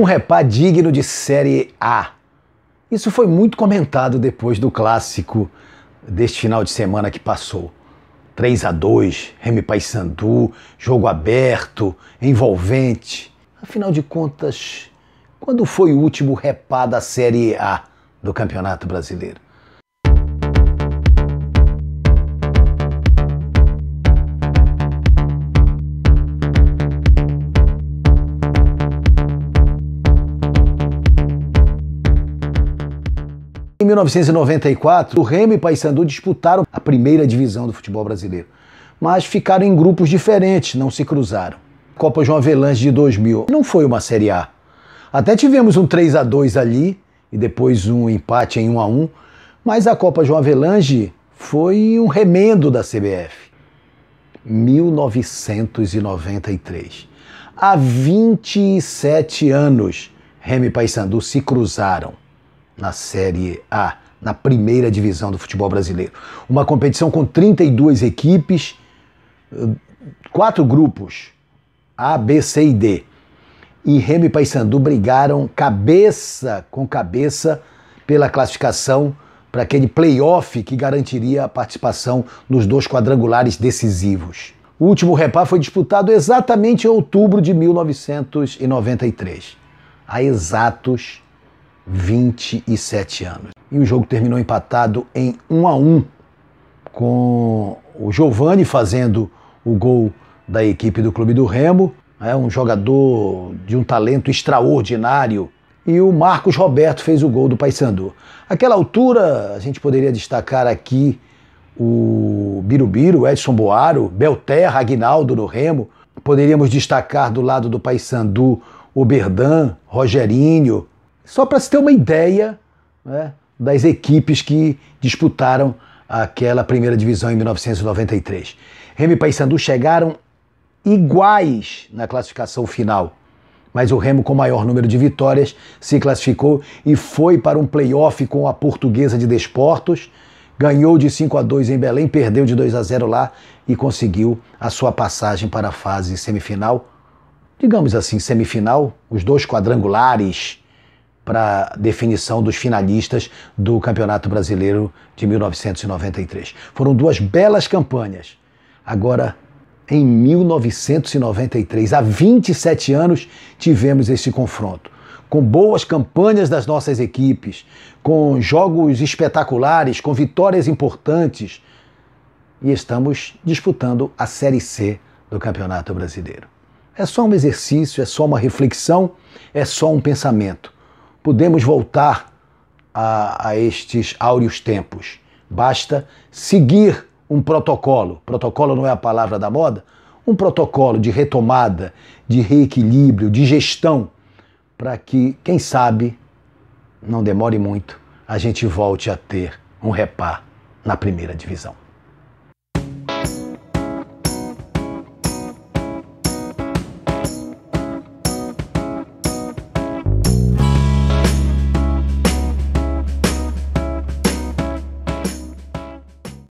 Um repá digno de Série A. Isso foi muito comentado depois do clássico deste final de semana que passou. 3 a 2 Remy Paysandu, jogo aberto, envolvente. Afinal de contas, quando foi o último repá da Série A do Campeonato Brasileiro? 1994, o Remo e Paysandu disputaram a primeira divisão do futebol brasileiro, mas ficaram em grupos diferentes, não se cruzaram. Copa João Avelange de 2000 não foi uma Série A. Até tivemos um 3 a 2 ali e depois um empate em 1 a 1, mas a Copa João Avelange foi um remendo da CBF. 1993. Há 27 anos, Remy e Paysandu se cruzaram na Série A, na primeira divisão do futebol brasileiro. Uma competição com 32 equipes, eh, quatro grupos, A, B, C e D. E Remo e Paysandu brigaram cabeça com cabeça pela classificação para aquele playoff que garantiria a participação nos dois quadrangulares decisivos. O último repá foi disputado exatamente em outubro de 1993, há exatos 27 anos. E o jogo terminou empatado em 1 a 1 com o Giovani fazendo o gol da equipe do Clube do Remo, é um jogador de um talento extraordinário, e o Marcos Roberto fez o gol do Paysandu. Aquela altura, a gente poderia destacar aqui o Birubiru, Edson Boaro, Belterra, Aguinaldo no Remo. Poderíamos destacar do lado do Paysandu o Berdan, Rogerinho, só para se ter uma ideia né, das equipes que disputaram aquela primeira divisão em 1993. Remo e Paysandu chegaram iguais na classificação final, mas o Remo, com maior número de vitórias, se classificou e foi para um playoff com a Portuguesa de Desportos. Ganhou de 5 a 2 em Belém, perdeu de 2 a 0 lá e conseguiu a sua passagem para a fase semifinal. Digamos assim, semifinal, os dois quadrangulares para definição dos finalistas do Campeonato Brasileiro de 1993. Foram duas belas campanhas. Agora, em 1993, há 27 anos, tivemos esse confronto. Com boas campanhas das nossas equipes, com jogos espetaculares, com vitórias importantes. E estamos disputando a Série C do Campeonato Brasileiro. É só um exercício, é só uma reflexão, é só um pensamento podemos voltar a, a estes áureos tempos. Basta seguir um protocolo. Protocolo não é a palavra da moda? Um protocolo de retomada, de reequilíbrio, de gestão, para que, quem sabe, não demore muito, a gente volte a ter um repá na primeira divisão.